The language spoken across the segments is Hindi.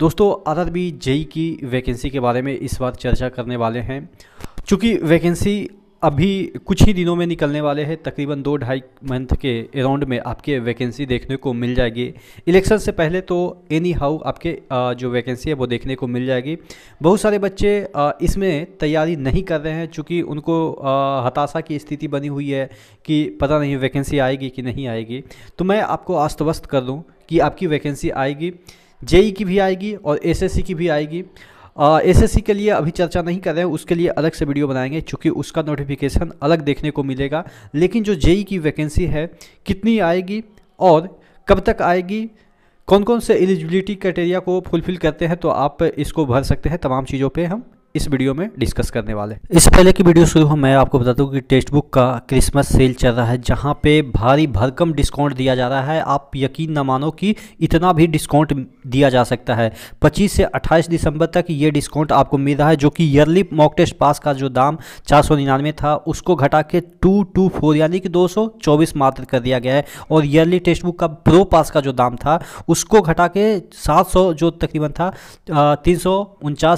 दोस्तों आरआरबी जेई की वैकेंसी के बारे में इस बार चर्चा करने वाले हैं चूँकि वैकेंसी अभी कुछ ही दिनों में निकलने वाले हैं तकरीबन दो ढाई मंथ के अराउंड में आपके वैकेंसी देखने को मिल जाएगी इलेक्शन से पहले तो एनी हाउ आपके जो वैकेंसी है वो देखने को मिल जाएगी बहुत सारे बच्चे इसमें तैयारी नहीं कर रहे हैं चूँकि उनको हताशा की स्थिति बनी हुई है कि पता नहीं वैकेंसी आएगी कि नहीं आएगी तो मैं आपको आस्तवस्त कर दूँ कि आपकी वैकेंसी आएगी जेई की भी आएगी और एसएससी की भी आएगी एसएससी के लिए अभी चर्चा नहीं कर रहे हैं उसके लिए अलग से वीडियो बनाएंगे चूँकि उसका नोटिफिकेशन अलग देखने को मिलेगा लेकिन जो जेई की वैकेंसी है कितनी आएगी और कब तक आएगी कौन कौन से एलिजिबिलिटी क्राइटेरिया को फुलफ़िल करते हैं तो आप इसको भर सकते हैं तमाम चीज़ों पे हम इस वीडियो में डिस्कस करने वाले इससे पहले की वीडियो शुरू हो मैं आपको बता दूं कि टेक्स्ट बुक का क्रिसमस सेल चल रहा है जहां पे भारी भरकम डिस्काउंट दिया जा रहा है आप यकीन न मानो कि इतना भी डिस्काउंट दिया जा सकता है 25 से 28 दिसंबर तक ये डिस्काउंट आपको मिल रहा है जो कि ईयरली मॉक टेस्ट पास का जो दाम चार था उसको घटा के टू टू फोर यानी कि दो मात्र कर दिया गया है और ईयरली टेक्स्ट बुक का प्रो पास का जो दाम था उसको घटा के सात जो तकरीबन था तीन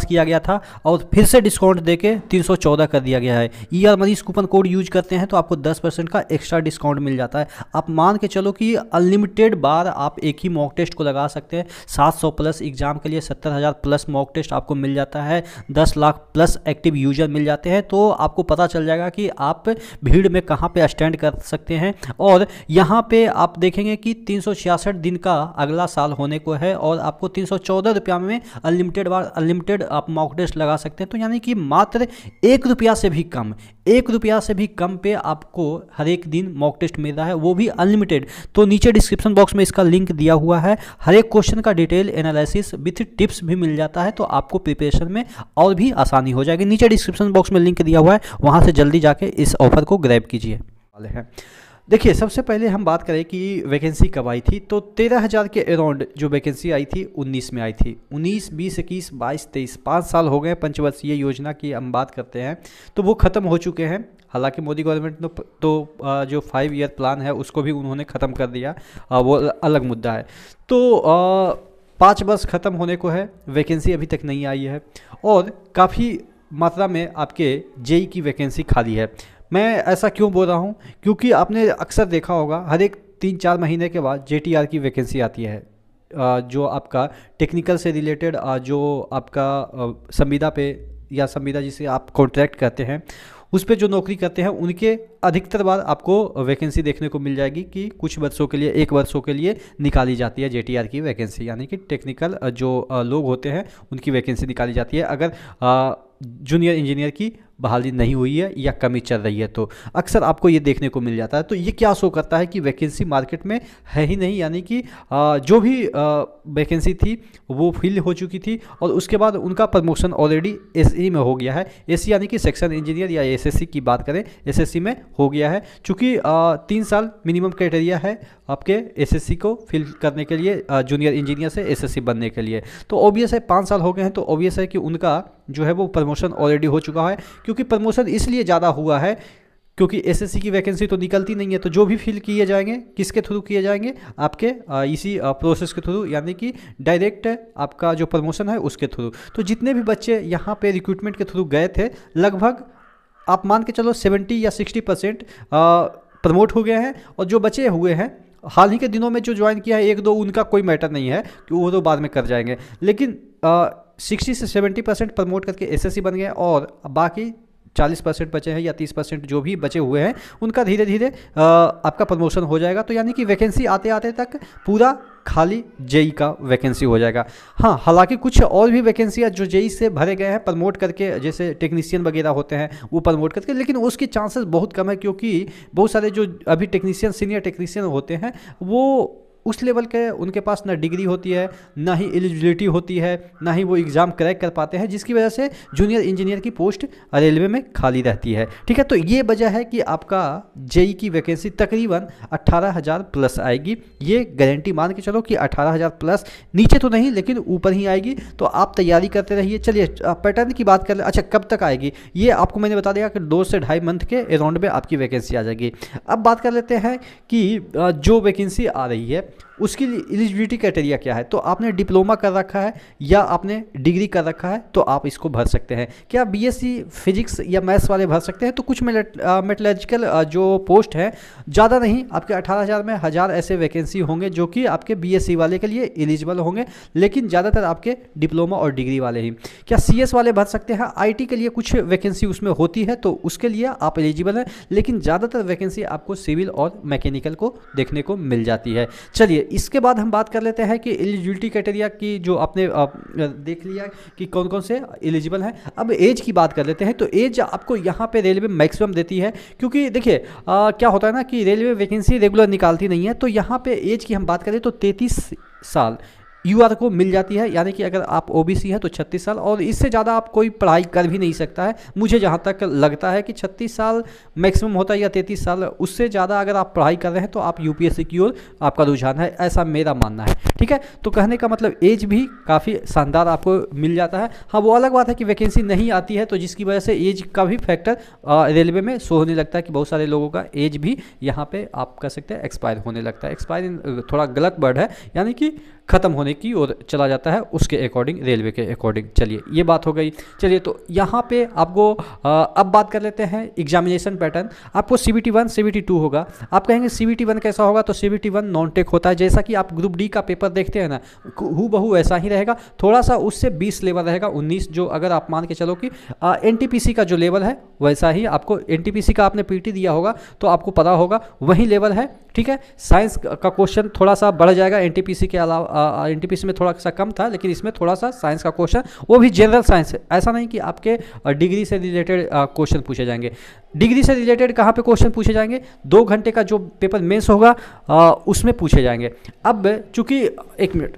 किया गया था और और फिर से डिस्काउंट देके 314 कर दिया गया है ई आर मरीज कूपन कोड यूज करते हैं तो आपको 10 परसेंट का एक्स्ट्रा डिस्काउंट मिल जाता है आप मान के चलो कि अनलिमिटेड बार आप एक ही मॉक टेस्ट को लगा सकते हैं 700 प्लस एग्जाम के लिए 70,000 प्लस मॉक टेस्ट आपको मिल जाता है 10 लाख प्लस एक्टिव यूजर मिल जाते हैं तो आपको पता चल जाएगा कि आप भीड़ में कहाँ पर स्टैंड कर सकते हैं और यहाँ पर आप देखेंगे कि तीन दिन का अगला साल होने को है और आपको तीन सौ में अनलिमिटेड बार अनलिमिटेड आप मॉक टेस्ट लगा सकते सकते हैं तो यानी कि मात्र एक रुपया से भी कम एक रुपया से भी कम पे आपको हर एक दिन मॉक टेस्ट मिल रहा है वो भी अनलिमिटेड तो नीचे डिस्क्रिप्शन बॉक्स में इसका लिंक दिया हुआ है हर एक क्वेश्चन का डिटेल एनालिसिस विथ टिप्स भी मिल जाता है तो आपको प्रिपरेशन में और भी आसानी हो जाएगी नीचे डिस्क्रिप्शन बॉक्स में लिंक दिया हुआ है वहाँ से जल्दी जाके इस ऑफर को ग्रैब कीजिए वाले हैं देखिए सबसे पहले हम बात करें कि वैकेंसी कब आई थी तो तेरह हज़ार के अराउंड जो वैकेंसी आई थी उन्नीस में आई थी उन्नीस बीस इक्कीस बाईस तेईस पाँच साल हो गए पंचवर्षीय योजना की हम बात करते हैं तो वो ख़त्म हो चुके हैं हालांकि मोदी गवर्नमेंट ने तो जो फाइव ईयर प्लान है उसको भी उन्होंने ख़त्म कर दिया वो अलग मुद्दा है तो पाँच वर्ष ख़त्म होने को है वैकेंसी अभी तक नहीं आई है और काफ़ी मात्रा में आपके जेई की वैकेंसी खाली है मैं ऐसा क्यों बोल रहा हूँ क्योंकि आपने अक्सर देखा होगा हर एक तीन चार महीने के बाद जे की वैकेंसी आती है जो आपका टेक्निकल से रिलेटेड जो आपका संविदा पे या संविदा जिसे आप कॉन्ट्रैक्ट करते हैं उस पर जो नौकरी करते हैं उनके अधिकतर बार आपको वैकेंसी देखने को मिल जाएगी कि कुछ वर्षों के लिए एक वर्षों के लिए निकाली जाती है जेटीआर की वैकेंसी यानी कि टेक्निकल जो लोग होते हैं उनकी वैकेंसी निकाली जाती है अगर जूनियर इंजीनियर की बहाली नहीं हुई है या कमी चल रही है तो अक्सर आपको ये देखने को मिल जाता है तो ये क्या शो करता है कि वैकेंसी मार्केट में है ही नहीं यानी कि जो भी वैकेंसी थी वो फिल हो चुकी थी और उसके बाद उनका प्रमोशन ऑलरेडी एस में हो गया है एस यानी कि सेक्शन इंजीनियर या एस की बात करें एस में हो गया है चूँकि तीन साल मिनिमम क्राइटेरिया है आपके एस को फिल करने के लिए जूनियर इंजीनियर से एस बनने के लिए तो ऑब्वियस है पाँच साल हो गए हैं तो ऑब्वियस है कि उनका जो है वो प्रमोशन ऑलरेडी हो चुका है क्योंकि प्रमोशन इसलिए ज़्यादा हुआ है क्योंकि एसएससी की वैकेंसी तो निकलती नहीं है तो जो भी फिल किए जाएंगे किसके थ्रू किए जाएंगे आपके इसी प्रोसेस के थ्रू यानी कि डायरेक्ट आपका जो प्रमोशन है उसके थ्रू तो जितने भी बच्चे यहाँ पे रिक्रूटमेंट के थ्रू गए थे लगभग आप मान के चलो 70 या 60 परसेंट प्रमोट हो गए हैं और जो बचे हुए हैं हाल ही के दिनों में जो ज्वाइन किया है एक दो उनका कोई मैटर नहीं है कि वो तो बाद में कर जाएंगे लेकिन आ, सिक्सटी से सेवेंटी परसेंट प्रमोट करके एसएससी बन गए और बाकी चालीस परसेंट बचे हैं या तीस परसेंट जो भी बचे हुए हैं उनका धीरे धीरे आपका प्रमोशन हो जाएगा तो यानी कि वैकेंसी आते आते तक पूरा खाली जेई का वैकेंसी हो जाएगा हाँ हालांकि कुछ और भी वैकेंसियाँ जो जेई से भरे गए हैं प्रमोट करके जैसे टेक्नीशियन वगैरह होते हैं वो प्रमोट करके लेकिन उसके चांसेस बहुत कम है क्योंकि बहुत सारे जो अभी टेक्नीशियन सीनियर टेक्नीशियन होते हैं वो उस लेवल के उनके पास ना डिग्री होती है ना ही एलिजिबिलिटी होती है ना ही वो एग्ज़ाम क्रैक कर पाते हैं जिसकी वजह से जूनियर इंजीनियर की पोस्ट रेलवे में खाली रहती है ठीक है तो ये वजह है कि आपका जेई की वैकेंसी तकरीबन अट्ठारह हज़ार प्लस आएगी ये गारंटी मान के चलो कि अट्ठारह हज़ार प्लस नीचे तो नहीं लेकिन ऊपर ही आएगी तो आप तैयारी करते रहिए चलिए पैटर्न की बात कर ले अच्छा कब तक आएगी ये आपको मैंने बता दिया कि दो से ढाई मंथ के अराउंड में आपकी वैकेंसी आ जाएगी अब बात कर लेते हैं कि जो वैकेंसी आ रही है it. उसकी एलिजिबिलिटी क्राइटेरिया क्या है तो आपने डिप्लोमा कर रखा है या आपने डिग्री कर रखा है तो आप इसको भर सकते हैं क्या बीएससी फिजिक्स या मैथ्स वाले भर सकते हैं तो कुछ मेटोलॉजिकल जो पोस्ट हैं ज़्यादा नहीं आपके अठारह हज़ार में हज़ार ऐसे वैकेंसी होंगे जो कि आपके बी वाले के लिए एलिजिबल होंगे लेकिन ज़्यादातर आपके डिप्लोमा और डिग्री वाले ही क्या सी वाले भर सकते हैं आई के लिए कुछ वैकेंसी उसमें होती है तो उसके लिए आप एलिजिबल हैं लेकिन ज़्यादातर वैकेंसी आपको सिविल और मैकेनिकल को देखने को मिल जाती है चलिए इसके बाद हम बात कर लेते हैं कि एलिजिबिलिटी क्राइटेरिया की जो आपने देख लिया कि कौन कौन से एलिजिबल हैं अब एज की बात कर लेते हैं तो एज आपको यहाँ पे रेलवे मैक्सिमम देती है क्योंकि देखिए क्या होता है ना कि रेलवे वैकेंसी रेगुलर निकालती नहीं है तो यहाँ पे एज की हम बात करें तो तैंतीस साल यू को मिल जाती है यानी कि अगर आप ओ है तो छत्तीस साल और इससे ज़्यादा आप कोई पढ़ाई कर भी नहीं सकता है मुझे जहाँ तक लगता है कि छत्तीस साल मैक्सिमम होता है या तैंतीस साल उससे ज़्यादा अगर आप पढ़ाई कर रहे हैं तो आप यू की ओर आपका रुझान है ऐसा मेरा मानना है ठीक है तो कहने का मतलब एज भी काफ़ी शानदार आपको मिल जाता है हाँ वो अलग बात है कि वैकेंसी नहीं आती है तो जिसकी वजह से एज का भी फैक्टर रेलवे में शो होने लगता है कि बहुत सारे लोगों का एज भी यहाँ पर आप कह सकते हैं एक्सपायर होने लगता है एक्सपायर थोड़ा गलत वर्ड है यानी कि ख़त्म होने खाने की और चला जाता है उसके अकॉर्डिंग रेलवे के अकॉर्डिंग चलिए ये बात हो गई चलिए तो यहाँ पे आपको अब बात कर लेते हैं एग्जामिनेशन पैटर्न आपको C B T one C B T two होगा आप कहेंगे सी बी टी वन कैसा होगा तो C B T one non tech होता है जैसा कि आप ग्रुप डी का पेपर देखते हैं ना हु बहु ऐसा ही रहेगा थोड़ा सा उससे बीस लेवल रहेगा उन्नीस जो अगर आप मान के चलो कि एन टी पी सी का जो लेवल है वैसा ही आपको एन टी पी सी का आपने पी टी दिया होगा तो आपको पता होगा वही लेवल है ठीक है साइंस का क्वेश्चन थोड़ा सा बढ़ जाएगा एनटीपीसी के अलावा एनटीपीसी में थोड़ा सा कम था लेकिन इसमें थोड़ा सा साइंस का क्वेश्चन वो भी जनरल साइंस है ऐसा नहीं कि आपके डिग्री से रिलेटेड क्वेश्चन पूछे जाएंगे डिग्री से रिलेटेड कहाँ पे क्वेश्चन पूछे जाएंगे दो घंटे का जो पेपर मेंस होगा आ, उसमें पूछे जाएंगे अब चूंकि एक मिनट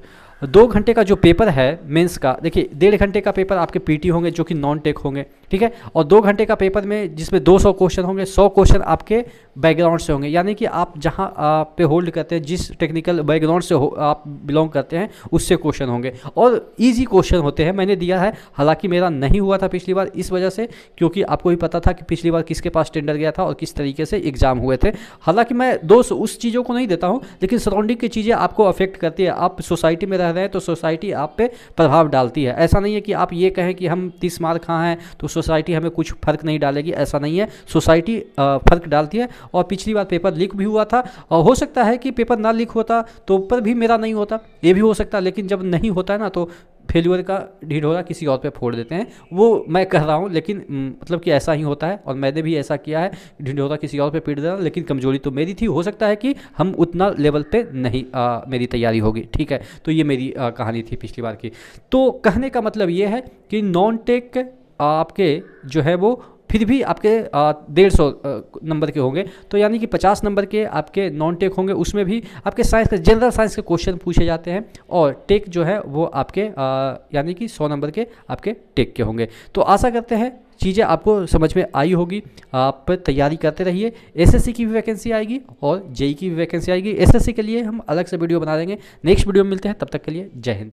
दो घंटे का जो पेपर है मेंस का देखिए डेढ़ घंटे का पेपर आपके पीटी होंगे जो कि नॉन टेक होंगे ठीक है और दो घंटे का पेपर में जिसमें 200 क्वेश्चन होंगे 100 क्वेश्चन आपके बैकग्राउंड से होंगे यानी कि आप जहां आप पे होल्ड करते हैं जिस टेक्निकल बैकग्राउंड से आप बिलोंग करते हैं उससे क्वेश्चन होंगे और ईजी क्वेश्चन होते हैं मैंने दिया है हालांकि मेरा नहीं हुआ था पिछली बार इस वजह से क्योंकि आपको भी पता था कि पिछली बार किसके पास टेंडर गया था और किस तरीके से एग्जाम हुए थे हालांकि मैं दोस्त उस चीज़ों को नहीं देता हूँ लेकिन सराउंडिंग की चीज़ें आपको अफेक्ट करती है आप सोसाइटी में रह रहे हैं तो सोसाइटी आप पे प्रभाव डालती है ऐसा नहीं है कि आप ये कहें कि हम तीस मार्क खां हैं तो सोसाइटी हमें कुछ फ़र्क नहीं डालेगी ऐसा नहीं है सोसाइटी फ़र्क डालती है और पिछली बार पेपर लीक भी हुआ था और हो सकता है कि पेपर ना लीक होता तो ऊपर भी मेरा नहीं होता ये भी हो सकता लेकिन जब नहीं होता है ना तो फेल्यूअर का ढीढ़ोरा किसी और पे फोड़ देते हैं वो मैं कह रहा हूँ लेकिन मतलब कि ऐसा ही होता है और मैंने भी ऐसा किया है ढीढ़ोरा किसी और पे पीट देना लेकिन कमजोरी तो मेरी थी हो सकता है कि हम उतना लेवल पे नहीं आ, मेरी तैयारी होगी ठीक है तो ये मेरी आ, कहानी थी पिछली बार की तो कहने का मतलब ये है कि नॉन टेक आपके जो है वो फिर भी आपके डेढ़ सौ नंबर के होंगे तो यानी कि पचास नंबर के आपके नॉन टेक होंगे उसमें भी आपके साइंस के जनरल साइंस के क्वेश्चन पूछे जाते हैं और टेक जो है वो आपके यानी कि सौ नंबर के आपके टेक के होंगे तो आशा करते हैं चीज़ें आपको समझ में आई होगी आप तैयारी करते रहिए एसएससी की भी वैकेंसी आएगी और जेई e e की भी वैकेंसी आएगी एसएससी के लिए हम अलग से वीडियो बना देंगे नेक्स्ट वीडियो में मिलते हैं तब तक के लिए जय हिंद